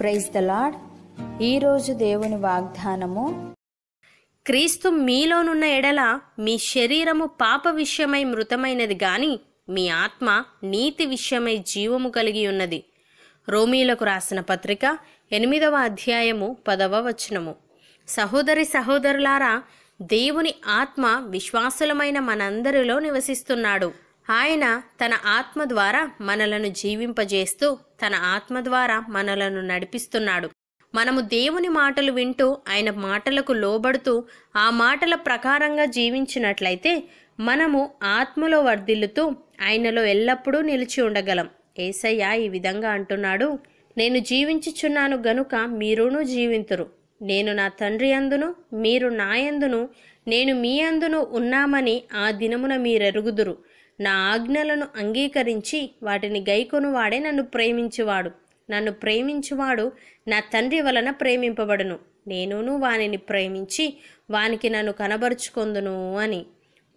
praise the lord ఈరోజు దేవుని వాగ్దానము క్రీస్తు మీలోనున్న ఎడల మీ శరీరము పాప విషయమై మృతమైనది గాని మీ ఆత్మ నీతి విషయమై జీవము కలిగి ఉన్నది రోమీలకు రాసిన పత్రిక ఎనిమిదవ అధ్యాయము పదవ వచనము సహోదరి సహోదరులారా దేవుని ఆత్మ విశ్వాసులమైన మనందరిలో నివసిస్తున్నాడు ఆయన తన ఆత్మ ద్వారా మనలను జీవింపజేస్తూ తన ఆత్మ ద్వారా మనలను నడిపిస్తున్నాడు మనము దేవుని మాటలు వింటూ ఆయన మాటలకు లోబడుతూ ఆ మాటల ప్రకారంగా జీవించినట్లయితే మనము ఆత్మలో వర్ధిల్లుతూ ఆయనలో ఎల్లప్పుడూ నిలిచి ఉండగలం ఏసయ్య ఈ విధంగా అంటున్నాడు నేను జీవించుచున్నాను గనుక మీరును జీవింతురు నేను నా తండ్రి అందును మీరు నా నేను మీ అందును ఉన్నామని ఆ దినమున మీరెరుగుదురు నా ఆజ్ఞలను అంగీకరించి వాటిని గైకొనువాడే నన్ను ప్రేమించువాడు నన్ను ప్రేమించువాడు నా తండ్రి వలన ప్రేమింపబడును నేనును వానిని ప్రేమించి వానికి నన్ను కనబరుచుకొందును అని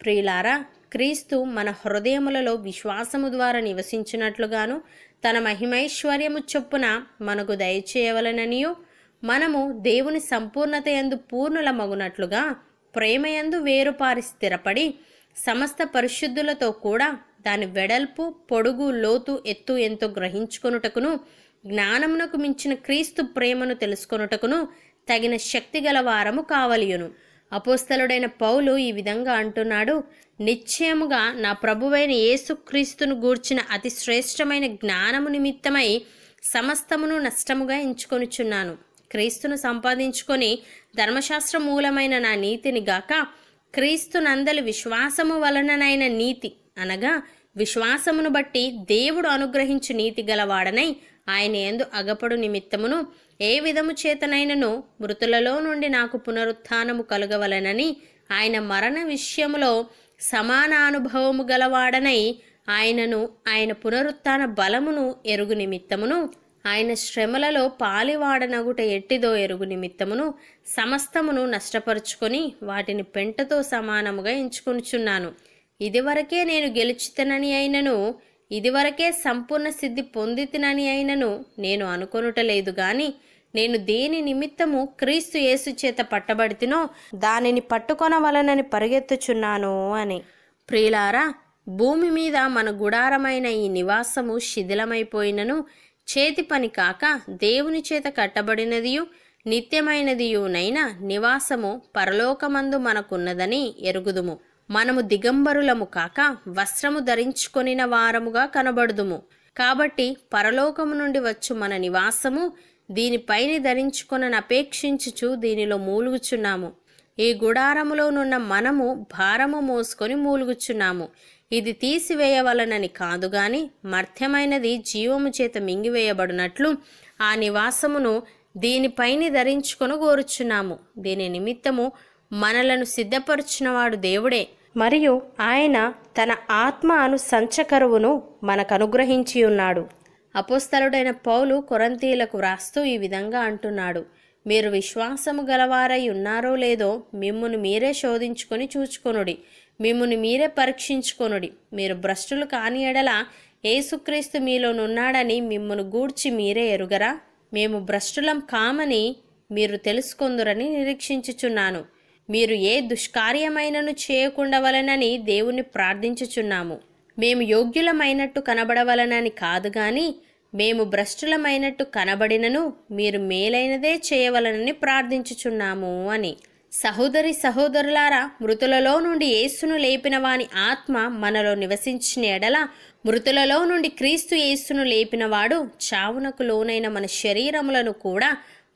ప్రియులారా క్రీస్తు మన హృదయములలో విశ్వాసము ద్వారా నివసించినట్లుగాను తన మహిమైశ్వర్యము చొప్పున మనకు దయచేయవలననియు మనము దేవుని సంపూర్ణత ఎందు పూర్ణుల మగునట్లుగా ప్రేమయందు వేరుపారి స్థిరపడి సమస్త పరిశుద్ధులతో కూడా దాని వెడల్పు పొడుగు లోతు ఎత్తు ఎంతో గ్రహించుకొనుటకును జ్ఞానమునకు మించిన క్రీస్తు ప్రేమను తెలుసుకొనుటకును తగిన శక్తి గల వారము కావలియును అపోస్తలుడైన పౌలు ఈ విధంగా అంటున్నాడు నిశ్చయముగా నా ప్రభువైన యేసుక్రీస్తును గూర్చిన అతి శ్రేష్టమైన జ్ఞానము నిమిత్తమై సమస్తమును నష్టముగా ఎంచుకొనిచున్నాను క్రీస్తును సంపాదించుకొని ధర్మశాస్త్ర మూలమైన నా నీతిని గాక క్రీస్తునందలి విశ్వాసము వలననైన నీతి అనగా విశ్వాసమును బట్టి దేవుడు అనుగ్రహించు నీతి గలవాడనై ఆయన ఎందు అగపడు నిమిత్తమును ఏ విధము చేతనైనను మృతులలో నుండి నాకు పునరుత్నము కలగవలనని ఆయన మరణ విషయములో సమాన అనుభవము గలవాడనై ఆయనను ఆయన పునరుత్న బలమును ఎరుగు నిమిత్తమును ఆయన శ్రమలలో పాలివాడనగుట ఎట్టిదో ఎరుగు నిమిత్తమును సమస్తమును నష్టపరుచుకొని వాటిని పెంటతో సమానముగా ఎంచుకొనుచున్నాను ఇదివరకే నేను గెలుచుతనని అయినను ఇదివరకే సంపూర్ణ సిద్ధి పొందితినని అయినను నేను అనుకొనుటలేదు గాని నేను దేని నిమిత్తము క్రీస్తు యేసు చేత పట్టబడితినో దానిని పట్టుకొనవలనని పరిగెత్తుచున్నాను అని ప్రియులారా భూమి మీద మన గుడారమైన ఈ నివాసము శిథిలమైపోయినను చేతి పని కాక దేవుని చేత కట్టబడినదియు నిత్యమైనదియునైనా నివాసము పరలోకమందు మనకున్నదని ఎరుగుదుము మనము దిగంబరులము కాక వస్త్రము ధరించుకొనిన వారముగా కనబడుదుము కాబట్టి పరలోకము నుండి వచ్చు మన నివాసము దీనిపైన ధరించుకొనని అపేక్షించుచు దీనిలో మూలుగుచున్నాము ఈ గుడారములోనున్న మనము భారము మోసుకొని మూలుగుచున్నాము ఇది తీసివేయవలనని కాదు గాని మర్త్యమైనది జీవము చేత మింగివేయబడినట్లు ఆ నివాసమును దీనిపైని ధరించుకొని కోరుచున్నాము దీని నిమిత్తము మనలను సిద్ధపరుచినవాడు దేవుడే మరియు ఆయన తన ఆత్మ అను సంచకరువును మనకు అనుగ్రహించి ఉన్నాడు అపోస్తలుడైన పౌలు కొరంతీలకు వ్రాస్తూ ఈ విధంగా అంటున్నాడు మీరు విశ్వాసము గలవారై ఉన్నారో లేదో మిమ్మును మీరే శోధించుకొని చూచుకొనుడి మిమ్మును మీరే పరీక్షించుకొనుడి మీరు భ్రష్టులు కాని ఎడల ఏసుక్రీస్తు మీలోనున్నాడని మిమ్మును గూడ్చి మీరే ఎరుగరా మేము భ్రష్టులం కామని మీరు తెలుసుకొందురని నిరీక్షించుచున్నాను మీరు ఏ దుష్కార్యమైనను చేయకుండవలనని దేవుణ్ణి ప్రార్థించుచున్నాము మేము యోగ్యులమైనట్టు కనబడవలనని కాదు కానీ మేము భ్రష్టులమైనట్టు కనబడినను మీరు మేలైనదే చేయవలనని ప్రార్థించుచున్నాము అని సహోదరి సహోదరులారా మృతులలో నుండి యేసును లేపిన వాని ఆత్మ మనలో నివసించిన ఎడల మృతులలో నుండి క్రీస్తు యేసును లేపినవాడు చావునకు లోనైన మన శరీరములను కూడా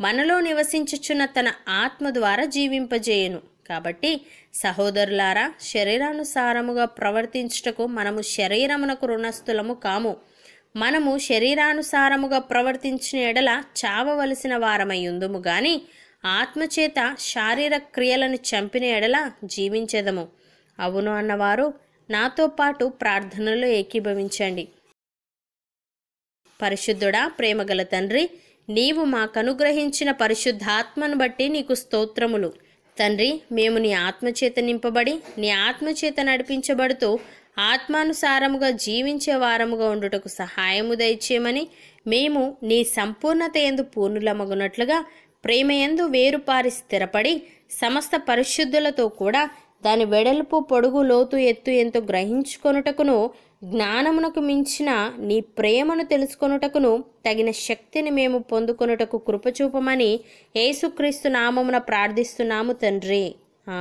మనలో నివసించుచున్న తన ఆత్మ ద్వారా జీవింపజేయను కాబట్టి సహోదరులారా శరీరానుసారముగా ప్రవర్తించుటకు మనము శరీరమునకు రుణస్థులము కాము మనము శరీరానుసారముగా ప్రవర్తించిన ఎడల చావవలసిన వారమయ్యుందుము గాని ఆత్మచేత శారీర క్రియలను చంపిన ఎడల జీవించెదము అవును అన్నవారు నాతో పాటు ప్రార్థనలో ఏకీభవించండి పరిశుద్ధుడా ప్రేమగల తండ్రి నీవు మాకనుగ్రహించిన పరిశుద్ధాత్మను బట్టి నీకు స్తోత్రములు తండ్రి మేము నీ ఆత్మచేత నింపబడి నీ ఆత్మచేత నడిపించబడుతూ ఆత్మానుసారముగా జీవించే వారముగా ఉండుటకు సహాయము దయచేయమని మేము నీ సంపూర్ణత ఎందు పూర్ణులమగునట్లుగా ప్రేమయందు వేరుపారి స్థిరపడి సమస్త పరిశుద్ధులతో కూడా దాని వెడల్పు పొడుగు లోతు ఎత్తు ఎంతో గ్రహించుకొనుటకును జ్ఞానమునకు మించిన నీ ప్రేమను తెలుసుకొనుటకును తగిన శక్తిని మేము పొందుకొనుటకు కృపచూపమని యేసుక్రీస్తు నామమున ప్రార్థిస్తున్నాము తండ్రి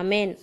ఆమెన్